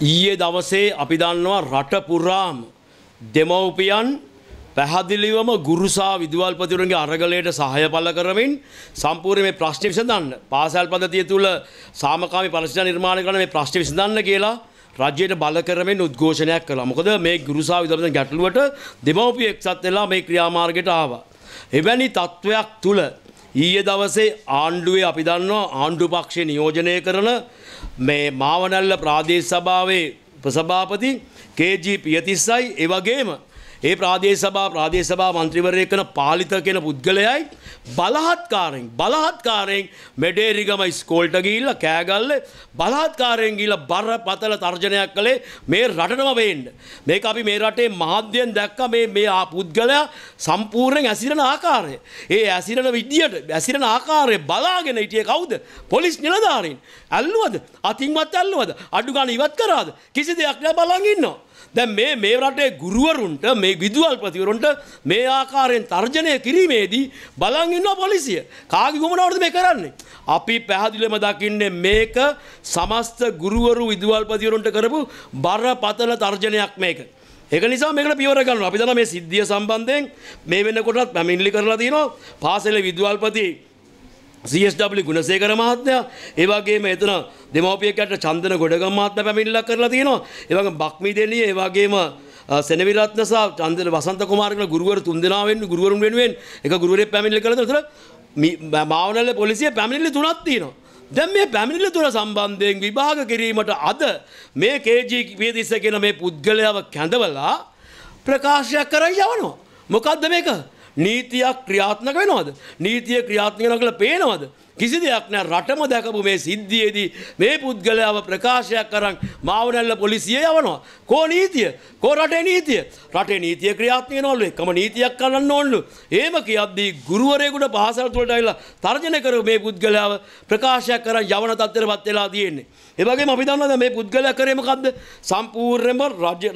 ඊයේ දවසේ අපි දන්නවා රට පුරාම දෙමව්පියන් පැහැදිලිවම ගුරුසා විදුවල්පතිවරුන්ගේ අරගලයට සහය පළ කරමින් සම්පූර්ණ මේ ප්‍රශ්නේ විසඳන්න පාසල් පද්ධතිය තුල සාමකාමී පරිසර නිර්මාණය කරන මේ ප්‍රශ්නේ විසඳන්න කියලා රජයට බල කරමින් උද්ඝෝෂණයක් කළා. මොකද මේ ගුරුසා විදුවල්පතිවරුන් ගැටලුවට දෙමව්පිය එක්සත් වෙලා මේ ක්‍රියාමාර්ගයට ආවා. එවැනි තත්වයක් තුල ඊයේ දවසේ ආණ්ඩුවේ අපි දන්නවා ආණ්ඩු පක්ෂය නියෝජනය කරන මේ මාවනැල්ල ප්‍රාදේශ සභාවේ ප්‍රසභාපති KG පියතිස්සයි ඒ වගේම ඒ ප්‍රාදේශ සභා ප්‍රාදේශ සභා මන්ත්‍රීවරයෙක් වෙන පාලිත කියන පුද්ගලයයි බලහත්කාරයෙන් බලහත්කාරයෙන් මෙඩේරිගම ස්කෝල්ට ගිහිල්ලා කෑගල්ල බලහත්කාරයෙන් ගිහිල්ලා බරපතල තර්ජනයක් කළේ මේ රටටම වෙන්න. මේක අපි මේ රටේ මාධ්‍යයෙන් දැක්ක මේ මේ පුද්ගලයා සම්පූර්ණයෙන් ඇසිරෙන ආකාරය. ඒ ඇසිරෙන විදියට ඇසිරෙන ආකාරය බලාගෙන හිටියේ කවුද? පොලිස් නිලධාරීන්. ඇල්ලුවද? අතින්වත් ඇල්ලුවද? අඩු ගන්න ඉවත් කරාද? කිසි දෙයක් නෑ බලන් ඉන්නවා. දැන් මේ මේ රටේ ගුරුවරුන්ට මේ විදුහල්පතිවරුන්ට මේ ආකාරයෙන් තර්ජනය කිරීමේදී බලන් ඉන්නවා පොලිසිය. කාගේ ගුමනාවටද මේ කරන්නේ? අපි පැහැදිලිවම දකින්නේ මේක සමස්ත ගුරුවරු විදුහල්පතිවරුන්ට කරපු බරපතල තර්ජනයක් මේක. ඒක නිසා මේකට පියවර ගන්නවා. අපි දන්නවා මේ සිද්ධිය සම්බන්ධයෙන් මේ වෙනකොටත් පැමිණිලි කරලා තියෙනවා. පාසලේ විදුහල්පති සස්W ගුණසේකර මහත්තයා ඒවාගේම එතන දෙමවපියකට චන්දන ගොඩගම් මහත්ම පැමිල්ලක් කරලා තියෙනවා ඒවගේ බක්මි දෙලිය ඒවාගේම සෙනවිරත්න සහ චන්දන වසන්ත කුමාරකල ගුරුවරු තුන්දෙනා වෙන්න ගුරුවරුන් වෙනුවෙන් එක ගුරුවරයෙක් පැමිණිලි කරලා තියෙනවා මාවනල්ල පොලිසිය පැමිණිලි තුනක් තියෙනවා දැන් මේ පැමිණිලි තුන සම්බන්ධයෙන් විභාග කිරීමට අද මේ KG වේදිස කියන මේ පුද්ගලයාව කැඳවලා ප්‍රකාශයක් කරන් යවනවා මොකද්ද මේක නීතියක් ක්‍රියාත්මක වෙනවද? නීතිය ක්‍රියාත්මක වෙනවා කියලා පේනවද? කිසි දෙයක් නෑ රටම දැකපු මේ සිද්ධියේදී මේ පුද්ගලයාව ප්‍රකාශයක් කරන් මාවනැල්ල පොලිසිය යවනවා. කෝ නීතිය කෝ රටේ නීතිය රටේ නීතිය ක්‍රියාත්මක නොල්ල එකම නීතියක් කරන්න ඕන්නු. ඒම කියද්දී ගුරුවරයෙකුට පාසල් තුලට ඇවිල්ලා තර්ජනය කරව මේ පුද්ගලයාව ප්‍රකාශයක් කරන් යවන තත්ත්වයටපත් වෙලා තියෙන්නේ. ඒ වගේම අපි දන්නවා මේ පුද්ගලයා කරේ මොකද්ද? සම්පූර්ණයෙන්ම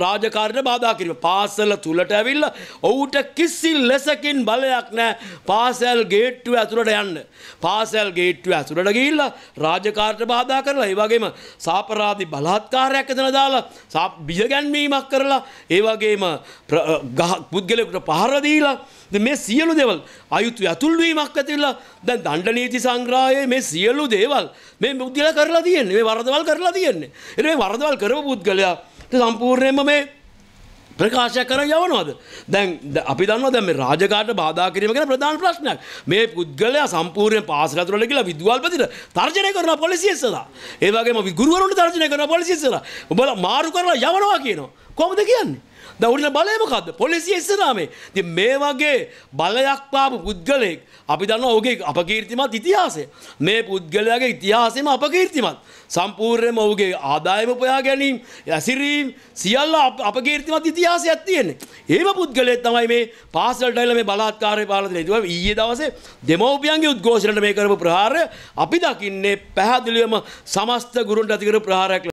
රාජකාරියට බාධා කිරීම. පාසල තුලට ඇවිල්ලා ඔවුට කිසි ලෙසකින් බලයක් නැහැ. පාසල් ගේට්ටුව ඇතුළට යන්න. පාසල් ගේට්ටුව ඇසුරට ගිහිල්ලා රාජකාරට බාධා කරලා ඒ වගේම සාපරාධි බලාත්කාරයක් එතන දාලා බිය ගැන්වීමක් කරලා ඒ වගේම පුද්ගලයෙකුට පහර දීලා මේ සියලු දේවල් අයුතු ඇතුල්වීමක් ඇතිලා දැන් දණ්ඩ නීති සංග්‍රහයේ මේ සියලු දේවල් මේ මුද්දල කරලා තියෙන්නේ මේ වරදවල් කරලා තියෙන්නේ එනේ වරදවල් කරපු පුද්ගලයා සම්පූර්ණයෙන්ම මේ ප්‍රකාශයක් කරන යවනවාද දැන් අපි දන්නවා දැන් මේ රාජකාරට බාධා කිරීම ගැන ප්‍රධාන ප්‍රශ්නයක් මේ පුද්ගලයා සම්පූර්ණයෙන් පාසල ඇතුළට ගිහලා විදුහල්පතිට තර්ජනය කරනවා පොලිසිය ඉස්සරහා ඒ වගේම ගුරුවරුන්ට තර්ජනය කරනවා පොලිසිය ඉස්සරහා ඔබලා මාරු කරලා යවනවා කියනවා කොහොමද කියන්නේ දැන් උඩින් බලය මොකද්ද පොලිසිය ඉස්සරහා මේ ඉතින් මේ වගේ බලයක් පාපු පුද්ගලෙක් අපි දන්නවා ඔහුගේ අපකීර්තිමත් ඉතිහාසය මේ පුද්ගලයාගේ ඉතිහාසෙම අපකීර්තිමත් සම්පූර්යම ඔහුගේ ආදායම උපයා ගැනීම් ඇසිරීම් සියල්ල අප කීර්තිමත් ඉතිහාසයක් තියෙන්නේ. ඒම පුද්ගලය තමයි මේ පාසල් ටයිල මේ බලාත්කාරය පාලනය තුව ඊයේ දවසේ දෙමව්පියන්ගේ උද්ඝෝෂණයට මේ කරපු ප්‍රහාරය අපි දකින්නේ පැහැදිලිවම සමස්ත ගුරුන්ට ඇති කරපු ප්‍රහාරයක්